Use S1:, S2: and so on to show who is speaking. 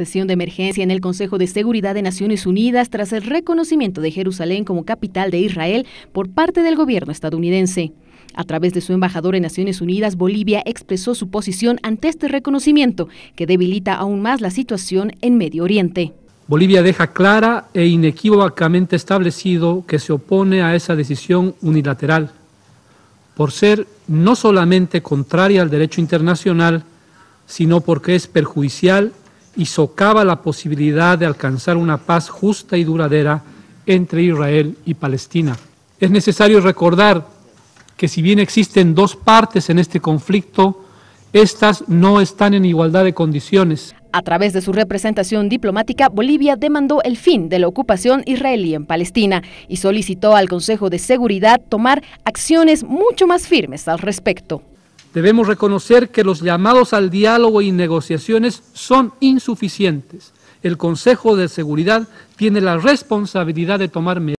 S1: Sesión de emergencia en el Consejo de Seguridad de Naciones Unidas tras el reconocimiento de Jerusalén como capital de Israel por parte del gobierno estadounidense. A través de su embajador en Naciones Unidas, Bolivia expresó su posición ante este reconocimiento, que debilita aún más la situación en Medio Oriente.
S2: Bolivia deja clara e inequívocamente establecido que se opone a esa decisión unilateral, por ser no solamente contraria al derecho internacional, sino porque es perjudicial y socava la posibilidad de alcanzar una paz justa y duradera entre Israel y Palestina. Es necesario recordar que si bien existen dos partes en este conflicto, estas no están en igualdad de condiciones.
S1: A través de su representación diplomática, Bolivia demandó el fin de la ocupación israelí en Palestina y solicitó al Consejo de Seguridad tomar acciones mucho más firmes al respecto.
S2: Debemos reconocer que los llamados al diálogo y negociaciones son insuficientes. El Consejo de Seguridad tiene la responsabilidad de tomar medidas.